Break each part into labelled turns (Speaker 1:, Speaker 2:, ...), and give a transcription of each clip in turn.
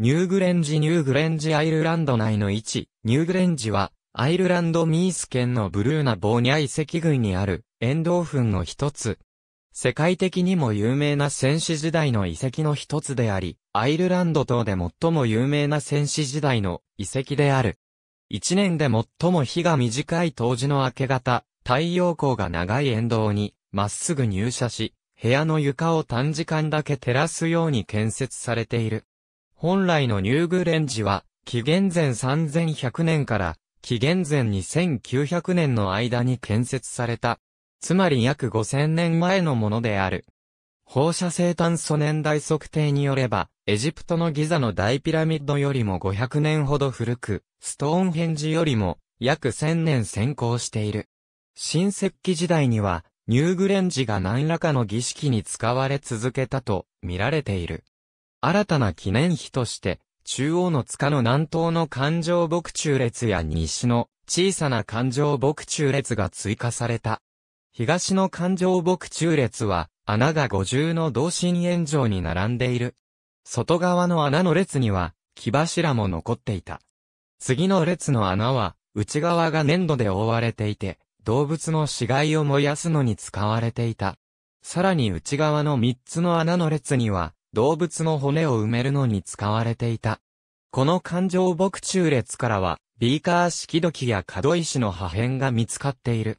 Speaker 1: ニューグレンジニューグレンジアイルランド内の位置、ニューグレンジは、アイルランドミース県のブルーナ・ボーニャ遺跡群にある、沿道墳の一つ。世界的にも有名な戦士時代の遺跡の一つであり、アイルランド等で最も有名な戦士時代の遺跡である。一年で最も日が短い冬至の明け方、太陽光が長い沿道に、まっすぐ入射し、部屋の床を短時間だけ照らすように建設されている。本来のニューグレンジは、紀元前3100年から紀元前2900年の間に建設された。つまり約5000年前のものである。放射性炭素年代測定によれば、エジプトのギザの大ピラミッドよりも500年ほど古く、ストーンヘンジよりも約1000年先行している。新石器時代には、ニューグレンジが何らかの儀式に使われ続けたと見られている。新たな記念碑として、中央の塚の南東の環状牧中列や西の小さな環状牧中列が追加された。東の環状牧中列は、穴が五重の同心円状に並んでいる。外側の穴の列には、木柱も残っていた。次の列の穴は、内側が粘土で覆われていて、動物の死骸を燃やすのに使われていた。さらに内側の三つの穴の列には、動物の骨を埋めるのに使われていた。この環状牧中列からは、ビーカー式土器や角石の破片が見つかっている。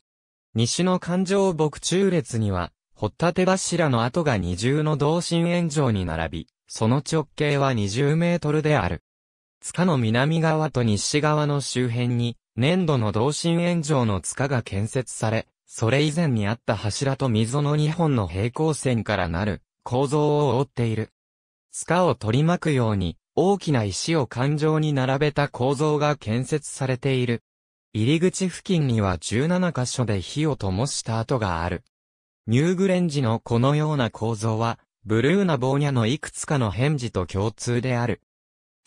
Speaker 1: 西の環状牧中列には、掘った手柱の跡が二重の同心円状に並び、その直径は20メートルである。塚の南側と西側の周辺に、粘土の同心円状の塚が建設され、それ以前にあった柱と溝の2本の平行線からなる構造を覆っている。塚を取り巻くように、大きな石を環状に並べた構造が建設されている。入り口付近には17箇所で火を灯した跡がある。ニューグレンジのこのような構造は、ブルーナボーニャのいくつかの返事と共通である。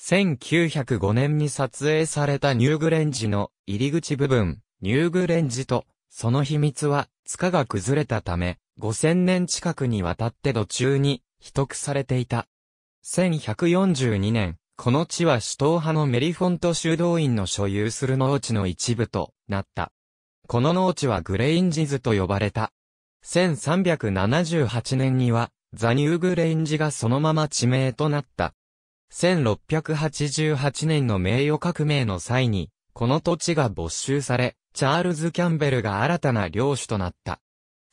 Speaker 1: 1905年に撮影されたニューグレンジの入り口部分、ニューグレンジと、その秘密は、塚が崩れたため、5000年近くにわたって土中に、秘匿されていた。1142年、この地は首都派のメリフォント修道院の所有する農地の一部となった。この農地はグレインジズと呼ばれた。1378年には、ザニューグレインジがそのまま地名となった。1688年の名誉革命の際に、この土地が没収され、チャールズ・キャンベルが新たな領主となった。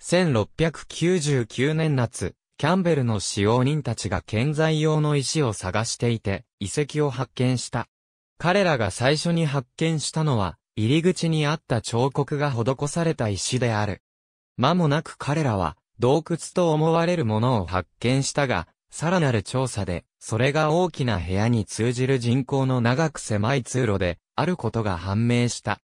Speaker 1: 1699年夏、キャンベルの使用人たちが建材用の石を探していて、遺跡を発見した。彼らが最初に発見したのは、入り口にあった彫刻が施された石である。間もなく彼らは、洞窟と思われるものを発見したが、さらなる調査で、それが大きな部屋に通じる人口の長く狭い通路で、あることが判明した。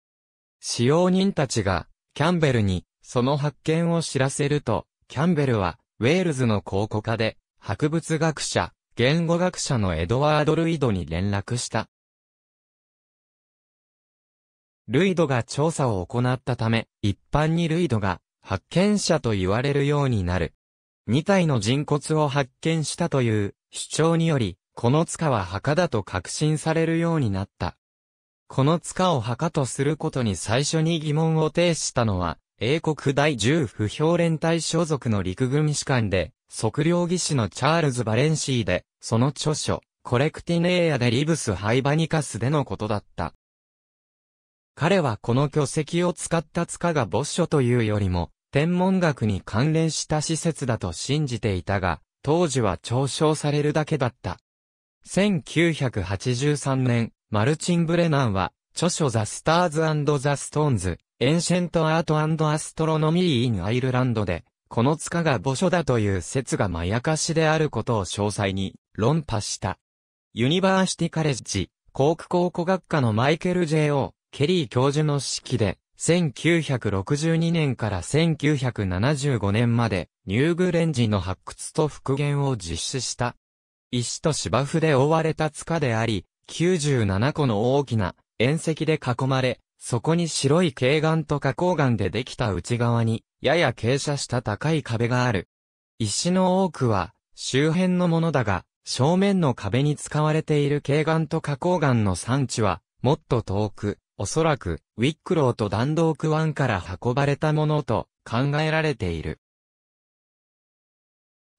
Speaker 1: 使用人たちが、キャンベルに、その発見を知らせると、キャンベルは、ウェールズの考古家で、博物学者、言語学者のエドワード・ルイドに連絡した。ルイドが調査を行ったため、一般にルイドが、発見者と言われるようになる。2体の人骨を発見したという主張により、この塚は墓だと確信されるようになった。この塚を墓とすることに最初に疑問を呈したのは、英国第10不評連隊所属の陸軍士官で、測量技師のチャールズ・バレンシーで、その著書、コレクティネーヤでリブス・ハイバニカスでのことだった。彼はこの巨石を使った塚が墓所というよりも、天文学に関連した施設だと信じていたが、当時は嘲笑されるだけだった。1983年、マルチン・ブレナンは、著書ザ・スターズ・ザ・ストーンズ、エンシェントアートアストロノミー・イン・アイルランドで、この塚が墓所だという説がまやかしであることを詳細に論破した。ユニバーシティカレッジ、航空考古学科のマイケル・ J.O. ケリー教授の指揮で、1962年から1975年まで、ニューグレンジの発掘と復元を実施した。石と芝生で覆われた塚であり、97個の大きな、縁石で囲まれ、そこに白い軽岩と花崗岩でできた内側に、やや傾斜した高い壁がある。石の多くは、周辺のものだが、正面の壁に使われている軽岩と花崗岩の産地は、もっと遠く、おそらく、ウィックローと弾道区湾から運ばれたものと考えられている。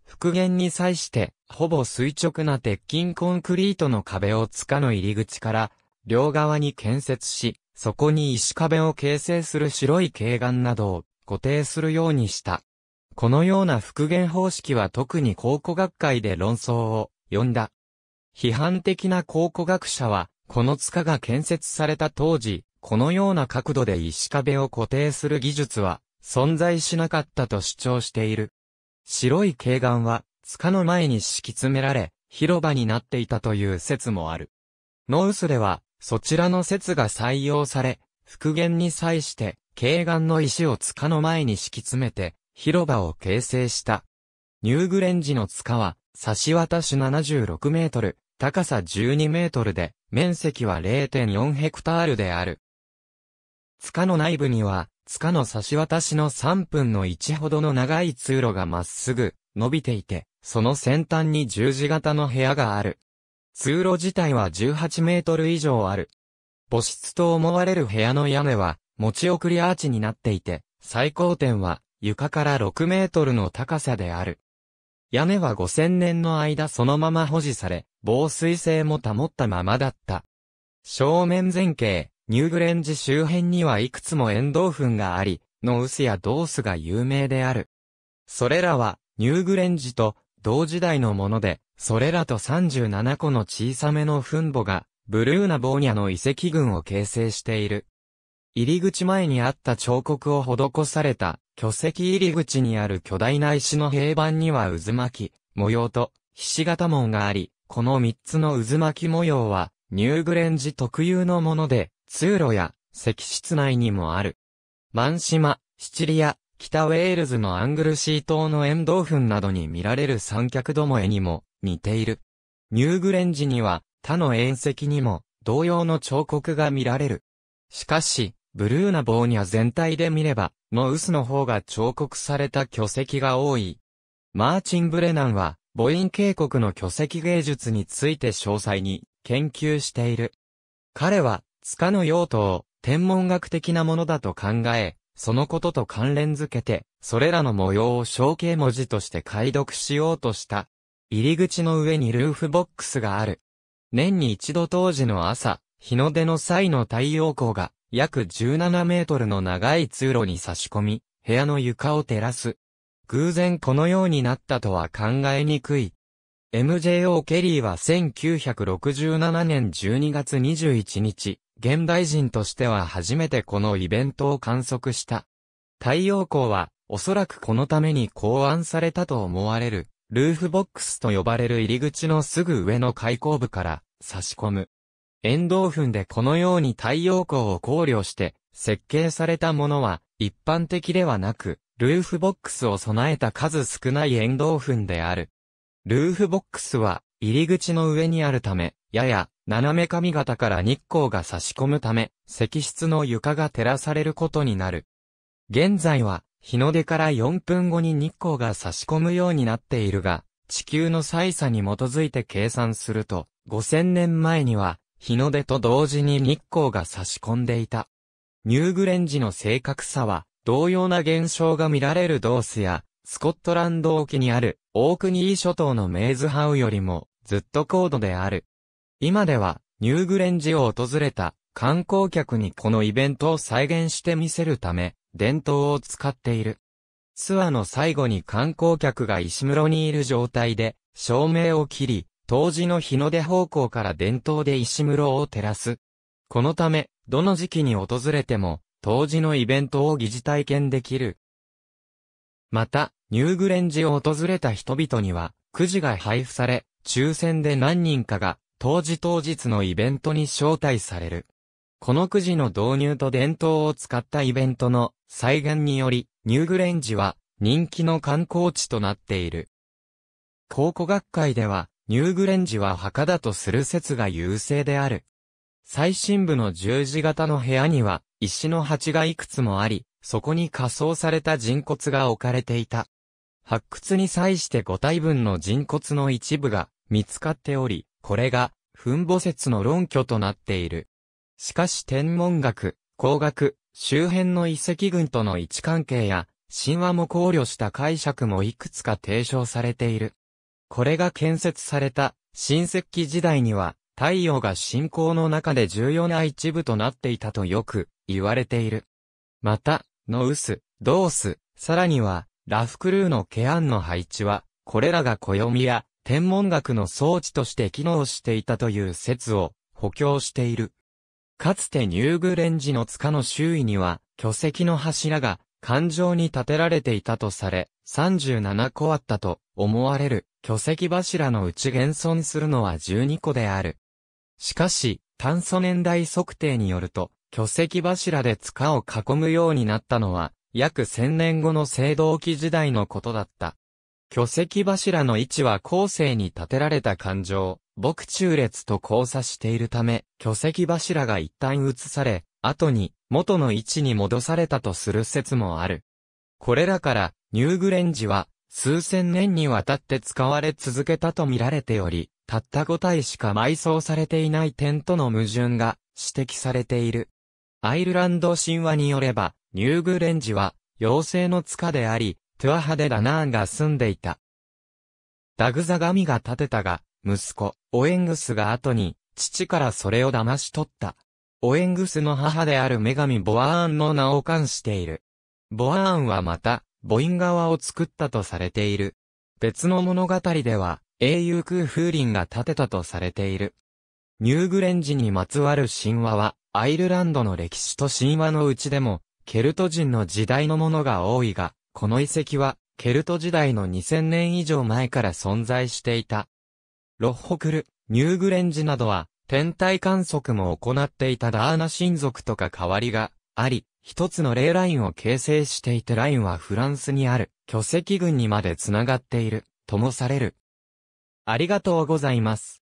Speaker 1: 復元に際して、ほぼ垂直な鉄筋コンクリートの壁を塚の入り口から、両側に建設し、そこに石壁を形成する白い軽岩などを固定するようにした。このような復元方式は特に考古学会で論争を呼んだ。批判的な考古学者は、この塚が建設された当時、このような角度で石壁を固定する技術は存在しなかったと主張している。白い軽岩は塚の前に敷き詰められ、広場になっていたという説もある。ノウスでは、そちらの説が採用され、復元に際して、軽岩の石を塚の前に敷き詰めて、広場を形成した。ニューグレンジの塚は、差し渡し76メートル、高さ12メートルで、面積は0.4ヘクタールである。塚の内部には、塚の差し渡しの3分の1ほどの長い通路がまっすぐ伸びていて、その先端に十字型の部屋がある。通路自体は18メートル以上ある。母室と思われる部屋の屋根は、持ち送りアーチになっていて、最高点は床から6メートルの高さである。屋根は5000年の間そのまま保持され、防水性も保ったままだった。正面前景、ニューグレンジ周辺にはいくつも沿道粉があり、のウスやドースが有名である。それらは、ニューグレンジと同時代のもので、それらと37個の小さめの墳墓が、ブルーナ・ボーニャの遺跡群を形成している。入り口前にあった彫刻を施された、巨石入り口にある巨大な石の平板には渦巻き、模様と、菱形門があり、この3つの渦巻き模様は、ニューグレンジ特有のもので、通路や石室内にもある。マン島、シチリア、北ウェールズのアングルシー島の沿道墳などに見られる三脚どもえにも、似ている。ニューグレンジには他の縁石にも同様の彫刻が見られる。しかし、ブルーナボーニャ全体で見れば、ノウスの方が彫刻された巨石が多い。マーチン・ブレナンは、ボイン渓谷の巨石芸術について詳細に研究している。彼は、塚の用途を天文学的なものだと考え、そのことと関連づけて、それらの模様を象形文字として解読しようとした。入り口の上にルーフボックスがある。年に一度当時の朝、日の出の際の太陽光が約17メートルの長い通路に差し込み、部屋の床を照らす。偶然このようになったとは考えにくい。MJO ケリーは1967年12月21日、現代人としては初めてこのイベントを観測した。太陽光は、おそらくこのために考案されたと思われる。ルーフボックスと呼ばれる入り口のすぐ上の開口部から差し込む。円動墳でこのように太陽光を考慮して設計されたものは一般的ではなく、ルーフボックスを備えた数少ない円動墳である。ルーフボックスは入り口の上にあるため、やや斜め髪型から日光が差し込むため、石室の床が照らされることになる。現在は日の出から4分後に日光が差し込むようになっているが、地球の歳差に基づいて計算すると、5000年前には、日の出と同時に日光が差し込んでいた。ニューグレンジの正確さは、同様な現象が見られるドースや、スコットランド沖にある、オークニー諸島のメイズハウよりも、ずっと高度である。今では、ニューグレンジを訪れた、観光客にこのイベントを再現してみせるため、伝統を使っている。ツアーの最後に観光客が石室にいる状態で、照明を切り、当時の日の出方向から伝統で石室を照らす。このため、どの時期に訪れても、当時のイベントを疑似体験できる。また、ニューグレンジを訪れた人々には、くじが配布され、抽選で何人かが、当時当日のイベントに招待される。このくじの導入と伝統を使ったイベントの再現により、ニューグレンジは人気の観光地となっている。考古学会では、ニューグレンジは墓だとする説が優勢である。最深部の十字型の部屋には、石の鉢がいくつもあり、そこに仮装された人骨が置かれていた。発掘に際して5体分の人骨の一部が見つかっており、これが、墳墓説の論拠となっている。しかし天文学、工学、周辺の遺跡群との位置関係や、神話も考慮した解釈もいくつか提唱されている。これが建設された、新石器時代には、太陽が信仰の中で重要な一部となっていたとよく言われている。また、ノウス、ドース、さらには、ラフクルーのケアンの配置は、これらが暦や天文学の装置として機能していたという説を補強している。かつてニューグレンジの塚の周囲には、巨石の柱が、環状に建てられていたとされ、37個あったと思われる巨石柱のうち現存するのは12個である。しかし、炭素年代測定によると、巨石柱で塚を囲むようになったのは、約1000年後の青銅器時代のことだった。巨石柱の位置は後世に建てられた環状、木中列と交差しているため、巨石柱が一旦移され、後に元の位置に戻されたとする説もある。これらから、ニューグレンジは、数千年にわたって使われ続けたと見られており、たった五体しか埋葬されていない点との矛盾が指摘されている。アイルランド神話によれば、ニューグレンジは、妖精の塚であり、トゥアハデ・ダナーンが住んでいた。ダグザ神が建てたが、息子、オエングスが後に、父からそれを騙し取った。オエングスの母である女神ボアーンの名を冠している。ボアーンはまた、ボイン側を作ったとされている。別の物語では、英雄空風林が建てたとされている。ニューグレンジにまつわる神話は、アイルランドの歴史と神話のうちでも、ケルト人の時代のものが多いが、この遺跡は、ケルト時代の2000年以上前から存在していた。ロッホクル、ニューグレンジなどは、天体観測も行っていたダーナ親族とか代わりがあり、一つの霊ラインを形成していてラインはフランスにある巨石群にまで繋がっている、ともされる。ありがとうございます。